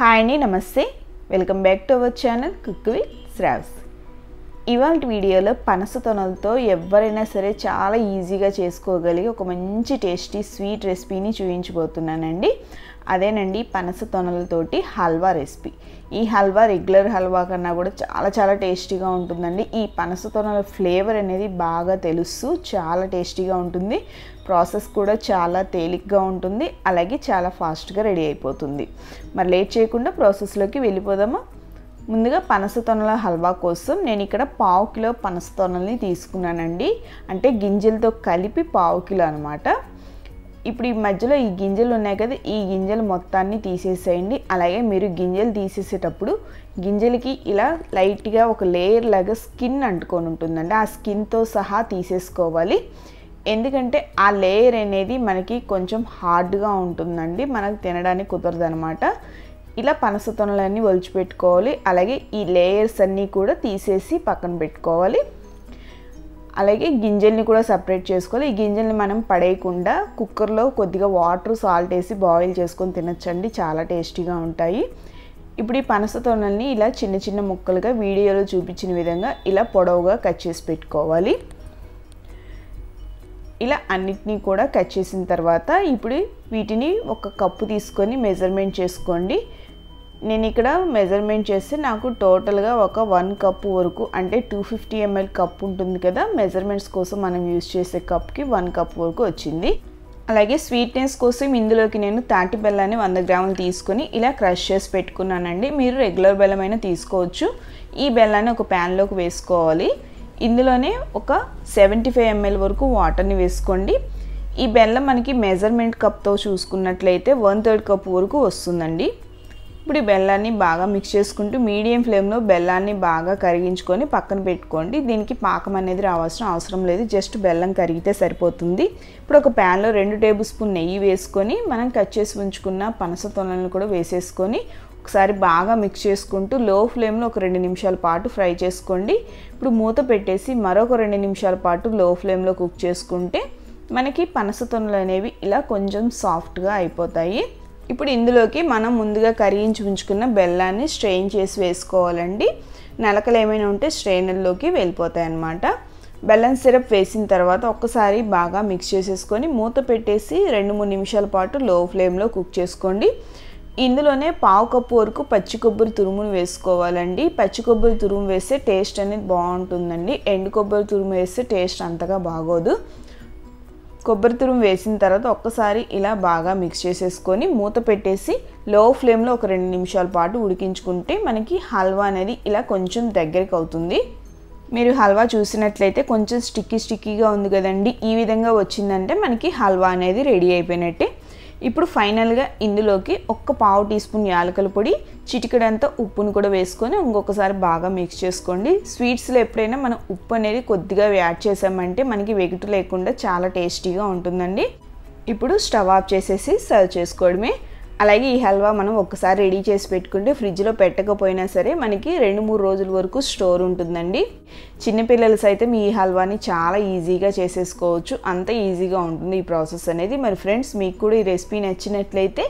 hi అండి నమస్తే welcome back to our channel cook with Shravs ఇవాళ వీడియోలో పనస తొనలతో ఎవరైనా సరే చాలా ఈజీగా చేసుకోగలిగే ఒక మంచి టేస్టీ స్వీట్ రెసిపీని చూపించబోతున్నానండి అదేనండి పనస తొనలతోటి హల్వా రెసిపీ ఈ హల్వా రెగ్యులర్ హల్వా కన్నా కూడా చాలా చాలా టేస్టీగా ఉంటుందండి ఈ పనస తొనల ఫ్లేవర్ అనేది బాగా తెలుస్తూ చాలా టేస్టీగా ఉంటుంది ప్రాసెస్ కూడా చాలా తేలిగ్గా ఉంటుంది అలాగే చాలా ఫాస్ట్గా రెడీ అయిపోతుంది మరి లేట్ చేయకుండా ప్రాసెస్లోకి వెళ్ళిపోదామా ముందుగా పనసతొనల హల్వా కోసం నేను ఇక్కడ పావు కిలో పనసతొనల్ని తీసుకున్నానండి అంటే గింజలతో కలిపి పావు కిలో అనమాట ఇప్పుడు ఈ మధ్యలో ఈ గింజలు ఉన్నాయి కదా ఈ గింజలు మొత్తాన్ని తీసేసేయండి అలాగే మీరు గింజలు తీసేసేటప్పుడు గింజలకి ఇలా లైట్గా ఒక లేయర్ లాగా స్కిన్ అంటుకొని ఉంటుందండి ఆ స్కిన్తో సహా తీసేసుకోవాలి ఎందుకంటే ఆ లేయర్ అనేది మనకి కొంచెం హార్డ్గా ఉంటుందండి మనకు తినడానికి కుదరదు అనమాట ఇలా పనసతొనలన్నీ ఒలిచిపెట్టుకోవాలి అలాగే ఈ లేయర్స్ అన్నీ కూడా తీసేసి పక్కన పెట్టుకోవాలి అలాగే గింజల్ని కూడా సపరేట్ చేసుకోవాలి ఈ గింజల్ని మనం పడేయకుండా కుక్కర్లో కొద్దిగా వాటర్ సాల్ట్ వేసి బాయిల్ చేసుకొని తినచ్చండి చాలా టేస్టీగా ఉంటాయి ఇప్పుడు ఈ పనస తొనల్ని ఇలా చిన్న చిన్న ముక్కలుగా వీడియోలో చూపించిన విధంగా ఇలా పొడవుగా కట్ చేసి పెట్టుకోవాలి ఇలా అన్నిటినీ కూడా కట్ చేసిన తర్వాత ఇప్పుడు వీటిని ఒక కప్పు తీసుకొని మెజర్మెంట్ చేసుకోండి నేను ఇక్కడ మెజర్మెంట్ చేస్తే నాకు టోటల్గా ఒక వన్ కప్ వరకు అంటే టూ ఫిఫ్టీ ఎంఎల్ కప్ ఉంటుంది కదా మెజర్మెంట్స్ కోసం మనం యూజ్ చేసే కప్కి వన్ కప్ వరకు వచ్చింది అలాగే స్వీట్నెస్ కోసం ఇందులోకి నేను తాటి బెల్లాన్ని వంద గ్రాములు తీసుకొని ఇలా క్రష్ చేసి పెట్టుకున్నానండి మీరు రెగ్యులర్ బెల్లమైన తీసుకోవచ్చు ఈ బెల్లాన్ని ఒక ప్యాన్లోకి వేసుకోవాలి ఇందులోనే ఒక సెవెంటీ ఫైవ్ ఎంఎల్ వరకు వాటర్ని వేసుకోండి ఈ బెల్లం మనకి మెజర్మెంట్ కప్తో చూసుకున్నట్లయితే వన్ థర్డ్ కప్ వరకు వస్తుందండి ఇప్పుడు ఈ బెల్లాన్ని బాగా మిక్స్ చేసుకుంటూ మీడియం ఫ్లేమ్లో బెల్లాన్ని బాగా కరిగించుకొని పక్కన పెట్టుకోండి దీనికి పాకం అనేది రావాల్సిన అవసరం లేదు జస్ట్ బెల్లం కరిగితే సరిపోతుంది ఇప్పుడు ఒక ప్యాన్లో రెండు టేబుల్ స్పూన్ నెయ్యి వేసుకొని మనం కట్ చేసి ఉంచుకున్న పనస తొనలను కూడా వేసేసుకొని ఒకసారి బాగా మిక్స్ చేసుకుంటూ లో ఫ్లేమ్లో ఒక రెండు నిమిషాల పాటు ఫ్రై చేసుకోండి ఇప్పుడు మూత పెట్టేసి మరొక రెండు నిమిషాల పాటు లో ఫ్లేమ్లో కుక్ చేసుకుంటే మనకి పనస తొనలు అనేవి ఇలా కొంచెం సాఫ్ట్గా అయిపోతాయి ఇప్పుడు ఇందులోకి మనం ముందుగా కరిగించి ఉంచుకున్న బెల్లాన్ని స్ట్రెయిన్ చేసి వేసుకోవాలండి నలకలు ఏమైనా ఉంటే స్ట్రెయినర్లోకి వెళ్ళిపోతాయి అన్నమాట బెల్లం సిరప్ వేసిన తర్వాత ఒక్కసారి బాగా మిక్స్ చేసేసుకొని మూత పెట్టేసి రెండు మూడు నిమిషాల పాటు లో ఫ్లేమ్లో కుక్ చేసుకోండి ఇందులోనే పావు కప్పు వరకు పచ్చి కొబ్బరి తురుమును వేసుకోవాలండి పచ్చి కొబ్బరి తురుము వేస్తే టేస్ట్ అనేది బాగుంటుందండి ఎండు కొబ్బరి తురుము వేస్తే టేస్ట్ అంతగా బాగోదు కొబ్బరి తురుము వేసిన తర్వాత ఒక్కసారి ఇలా బాగా మిక్స్ చేసేసుకొని మూత పెట్టేసి లో ఫ్లేమ్లో ఒక రెండు నిమిషాల పాటు ఉడికించుకుంటే మనకి హల్వా అనేది ఇలా కొంచెం దగ్గరికి అవుతుంది మీరు హల్వా చూసినట్లయితే కొంచెం స్టిక్కీ స్టిక్కీగా ఉంది కదండి ఈ విధంగా వచ్చిందంటే మనకి హల్వా అనేది రెడీ అయిపోయినట్టే ఇప్పుడు ఫైనల్గా ఇందులోకి ఒక్క పావు టీ స్పూన్ యాలకల పొడి చిటికడంతా ఉప్పును కూడా వేసుకొని ఇంకొకసారి బాగా మిక్స్ చేసుకోండి స్వీట్స్లో ఎప్పుడైనా మనం ఉప్పు అనేది కొద్దిగా యాడ్ చేసామంటే మనకి వెగుటు లేకుండా చాలా టేస్టీగా ఉంటుందండి ఇప్పుడు స్టవ్ ఆఫ్ చేసేసి సర్వ్ చేసుకోవడమే అలాగే ఈ హల్వా మనం ఒక్కసారి రెడీ చేసి పెట్టుకుంటే ఫ్రిడ్జ్లో పెట్టకపోయినా సరే మనకి రెండు మూడు రోజుల వరకు స్టోర్ ఉంటుందండి చిన్నపిల్లలు సైతం ఈ హల్వాని చాలా ఈజీగా చేసేసుకోవచ్చు అంత ఈజీగా ఉంటుంది ఈ ప్రాసెస్ అనేది మరి ఫ్రెండ్స్ మీకు కూడా ఈ రెసిపీ నచ్చినట్లయితే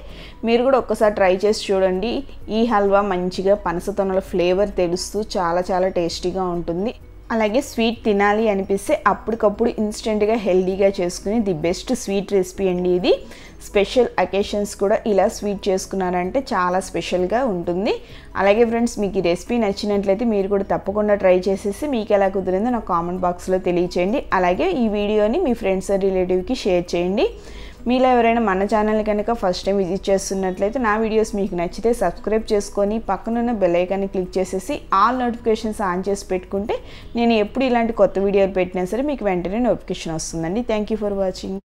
మీరు కూడా ఒక్కసారి ట్రై చేసి చూడండి ఈ హల్వా మంచిగా పనసతొనల ఫ్లేవర్ తెలుస్తూ చాలా చాలా టేస్టీగా ఉంటుంది అలాగే స్వీట్ తినాలి అనిపిస్తే అప్పటికప్పుడు ఇన్స్టెంట్గా హెల్దీగా చేసుకుని ది బెస్ట్ స్వీట్ రెసిపీ అండి ఇది స్పెషల్ అకేషన్స్ కూడా ఇలా స్వీట్ చేసుకున్నారంటే చాలా స్పెషల్గా ఉంటుంది అలాగే ఫ్రెండ్స్ మీకు ఈ రెసిపీ నచ్చినట్లయితే మీరు కూడా తప్పకుండా ట్రై చేసేసి మీకు ఎలా కుదిరిందో నాకు కామెంట్ బాక్స్లో తెలియచేయండి అలాగే ఈ వీడియోని మీ ఫ్రెండ్స్ రిలేటివ్కి షేర్ చేయండి మీలో ఎవరైనా మన ఛానల్ కనుక ఫస్ట్ టైం విజిట్ చేస్తున్నట్లయితే నా వీడియోస్ మీకు నచ్చితే సబ్స్క్రైబ్ చేసుకొని పక్కనున్న బెల్లైకాన్ని క్లిక్ చేసేసి ఆల్ నోటిఫికేషన్స్ ఆన్ చేసి పెట్టుకుంటే నేను ఎప్పుడు ఇలాంటి కొత్త వీడియోలు పెట్టినా సరే మీకు వెంటనే నోటిఫికేషన్ వస్తుందండి థ్యాంక్ ఫర్ వాచింగ్